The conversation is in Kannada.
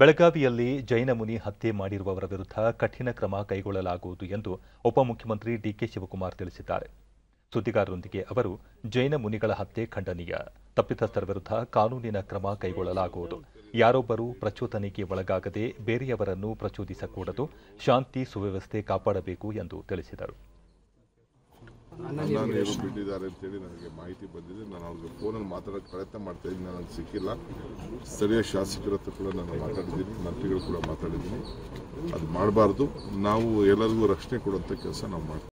ಬೆಳಗಾವಿಯಲ್ಲಿ ಜೈನ ಮುನಿ ಹತ್ಯೆ ಮಾಡಿರುವವರ ವಿರುದ್ಧ ಕಠಿಣ ಕ್ರಮ ಕೈಗೊಳ್ಳಲಾಗುವುದು ಎಂದು ಉಪಮುಖ್ಯಮಂತ್ರಿ ಡಿಕೆ ಶಿವಕುಮಾರ್ ತಿಳಿಸಿದ್ದಾರೆ ಸುದ್ದಿಗಾರರೊಂದಿಗೆ ಅವರು ಜೈನ ಮುನಿಗಳ ಹತ್ಯೆ ಖಂಡನೀಯ ತಪ್ಪಿತಸ್ಥರ ವಿರುದ್ಧ ಕಾನೂನಿನ ಕ್ರಮ ಕೈಗೊಳ್ಳಲಾಗುವುದು ಯಾರೊಬ್ಬರೂ ಪ್ರಚೋದನೆಗೆ ಒಳಗಾಗದೆ ಬೇರೆಯವರನ್ನು ಪ್ರಚೋದಿಸಕೂಡದು ಶಾಂತಿ ಸುವ್ಯವಸ್ಥೆ ಕಾಪಾಡಬೇಕು ಎಂದು ತಿಳಿಸಿದರು ಅನಾನೀರು ಬಿಟ್ಟಿದ್ದಾರೆ ಅಂತೇಳಿ ನನಗೆ ಮಾಹಿತಿ ಬಂದಿದೆ ನಾನು ಅವ್ರಿಗೆ ಫೋನಲ್ಲಿ ಮಾತಾಡೋಕ್ಕೆ ಪ್ರಯತ್ನ ಮಾಡ್ತಾ ಇದ್ದೀನಿ ನನಗೆ ಸಿಕ್ಕಿಲ್ಲ ಸ್ಥಳೀಯ ಶಾಸಕರ ಹತ್ರ ಕೂಡ ನಾನು ಮಾತಾಡಿದ್ದೀನಿ ಮಂತ್ರಿಗಳು ಕೂಡ ಮಾತಾಡಿದ್ದೀನಿ ಅದು ಮಾಡಬಾರ್ದು ನಾವು ಎಲ್ಲರಿಗೂ ರಕ್ಷಣೆ ಕೊಡುವಂಥ ಕೆಲಸ ನಾವು ಮಾಡ್ತೀವಿ